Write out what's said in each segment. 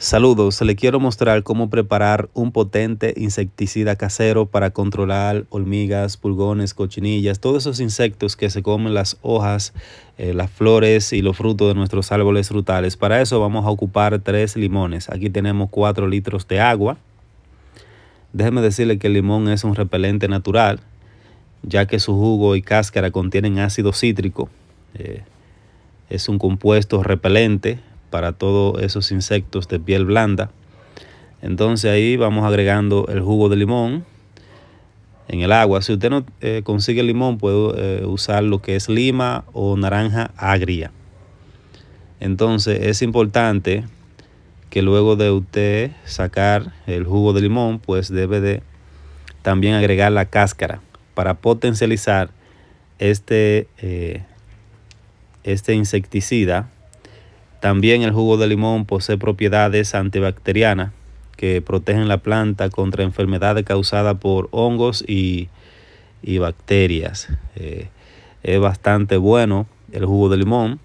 Saludos, le quiero mostrar cómo preparar un potente insecticida casero para controlar hormigas, pulgones, cochinillas, todos esos insectos que se comen las hojas, eh, las flores y los frutos de nuestros árboles frutales. Para eso vamos a ocupar tres limones. Aquí tenemos cuatro litros de agua. Déjeme decirle que el limón es un repelente natural, ya que su jugo y cáscara contienen ácido cítrico. Eh, es un compuesto repelente para todos esos insectos de piel blanda. Entonces ahí vamos agregando el jugo de limón en el agua. Si usted no eh, consigue limón, puede eh, usar lo que es lima o naranja agria. Entonces es importante que luego de usted sacar el jugo de limón, pues debe de también agregar la cáscara para potencializar este, eh, este insecticida también el jugo de limón posee propiedades antibacterianas que protegen la planta contra enfermedades causadas por hongos y, bacterias. Eh, es bastante bueno el jugo de limón.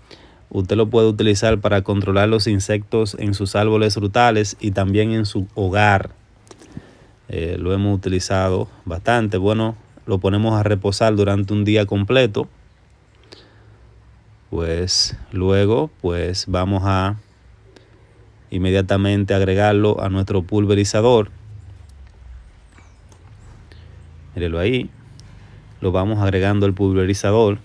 Usted lo puede utilizar para controlar los insectos en sus árboles frutales y también en su hogar. Eh, lo hemos utilizado bastante. Bueno, lo ponemos a reposar durante un día completo pues luego pues vamos a inmediatamente agregarlo a nuestro pulverizador mírelo ahí lo vamos agregando al pulverizador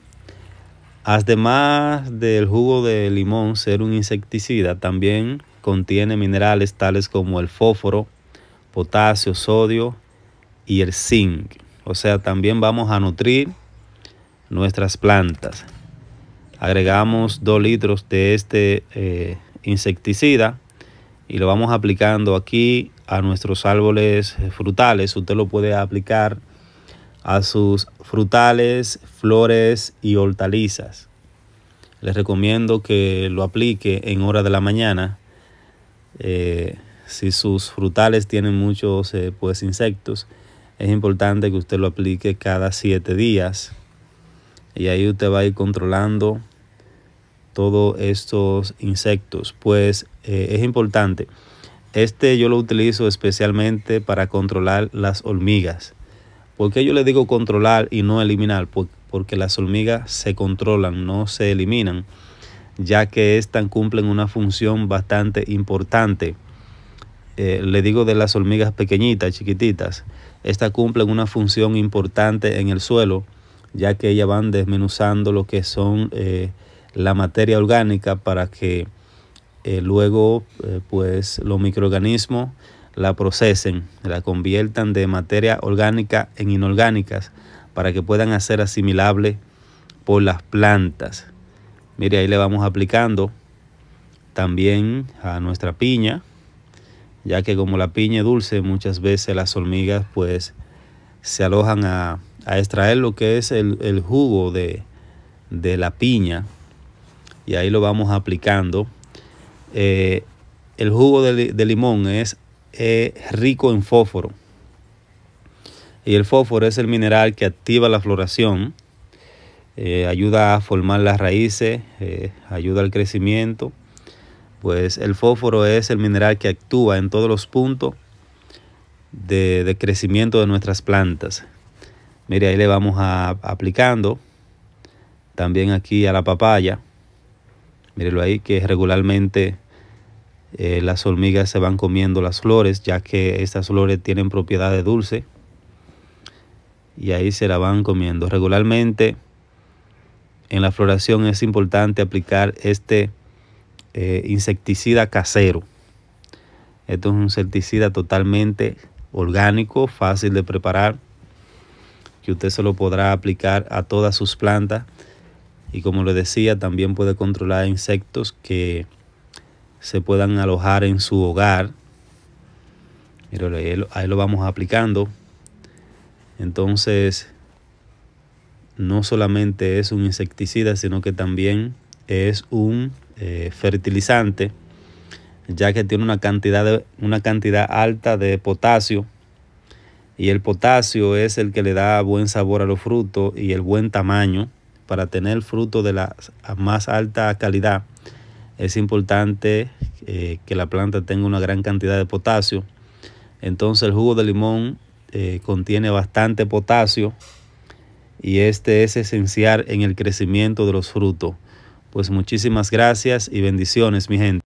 además del jugo de limón ser un insecticida también contiene minerales tales como el fósforo potasio sodio y el zinc o sea también vamos a nutrir nuestras plantas agregamos 2 litros de este eh, insecticida y lo vamos aplicando aquí a nuestros árboles frutales. Usted lo puede aplicar a sus frutales, flores y hortalizas. Les recomiendo que lo aplique en hora de la mañana. Eh, si sus frutales tienen muchos eh, pues, insectos, es importante que usted lo aplique cada 7 días. Y ahí usted va a ir controlando todos estos insectos, pues eh, es importante. Este yo lo utilizo especialmente para controlar las hormigas. ¿Por qué yo le digo controlar y no eliminar? Porque las hormigas se controlan, no se eliminan, ya que estas cumplen una función bastante importante. Eh, le digo de las hormigas pequeñitas, chiquititas. Estas cumplen una función importante en el suelo, ya que ellas van desmenuzando lo que son eh, la materia orgánica para que eh, luego eh, pues los microorganismos la procesen, la conviertan de materia orgánica en inorgánicas para que puedan hacer asimilable por las plantas. Mire, ahí le vamos aplicando también a nuestra piña, ya que como la piña es dulce, muchas veces las hormigas pues se alojan a, extraer lo que es el, el jugo de, de la piña y ahí lo vamos aplicando. Eh, el jugo de, limón es eh, rico en fósforo y el fósforo es el mineral que activa la floración, eh, ayuda a formar las raíces, ayuda al crecimiento. Pues el fósforo es el mineral que actúa en todos los puntos de, de crecimiento de nuestras plantas. Mire, ahí le vamos a, aplicando también aquí a la papaya mírelo ahí, que regularmente eh, las hormigas se van comiendo las flores, ya que estas flores tienen propiedad de dulce. Y ahí se la van comiendo. Regularmente en la floración es importante aplicar este eh, insecticida casero. Esto es un insecticida totalmente orgánico, fácil de preparar, que usted se lo podrá aplicar a todas sus plantas y como les decía, también puede controlar insectos que se puedan alojar en su hogar. pero ahí lo vamos aplicando. Entonces, no solamente es un insecticida, sino que también es un eh, fertilizante, ya que tiene una cantidad, una cantidad alta de potasio. Y el potasio es el que le da buen sabor a los frutos y el buen tamaño para tener fruto de la más alta calidad, es importante eh, que la planta tenga una gran cantidad de potasio. Entonces el jugo de limón eh, contiene bastante potasio y este es esencial en el crecimiento de los frutos. Pues muchísimas gracias y bendiciones mi gente.